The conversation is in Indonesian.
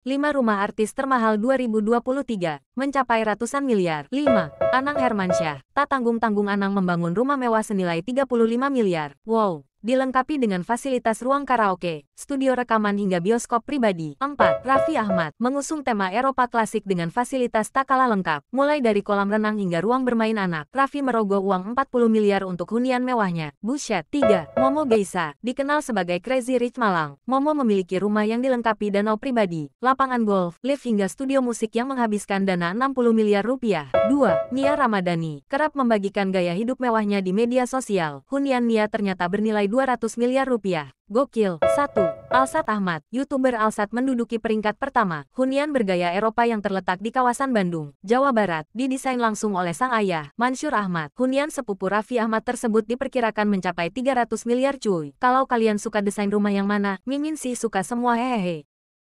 5 rumah artis termahal 2023, mencapai ratusan miliar. 5. Anang Hermansyah, tak tanggung-tanggung Anang membangun rumah mewah senilai 35 miliar. Wow, dilengkapi dengan fasilitas ruang karaoke, studio rekaman hingga bioskop pribadi. 4. Raffi Ahmad mengusung tema Eropa klasik dengan fasilitas tak kalah lengkap, mulai dari kolam renang hingga ruang bermain anak. Raffi merogoh uang 40 miliar untuk hunian mewahnya. Buset. 3. Momo Geisa, dikenal sebagai Crazy Rich Malang. Momo memiliki rumah yang dilengkapi danau pribadi, lapangan golf, lift hingga studio musik yang menghabiskan dana 60 miliar rupiah. 2. Nia Ramadhani, kerap membagikan gaya hidup mewahnya di media sosial. Hunian Nia ternyata bernilai 200 miliar rupiah. Gokil. 1. Alsat Ahmad, YouTuber Alsat menduduki peringkat pertama. Hunian bergaya Eropa yang terletak di kawasan Bandung, Jawa Barat, didesain langsung oleh sang ayah, Mansur Ahmad. Hunian sepupu Raffi Ahmad tersebut diperkirakan mencapai 300 miliar cuy. Kalau kalian suka desain rumah yang mana, Mimin sih suka semua hehehe.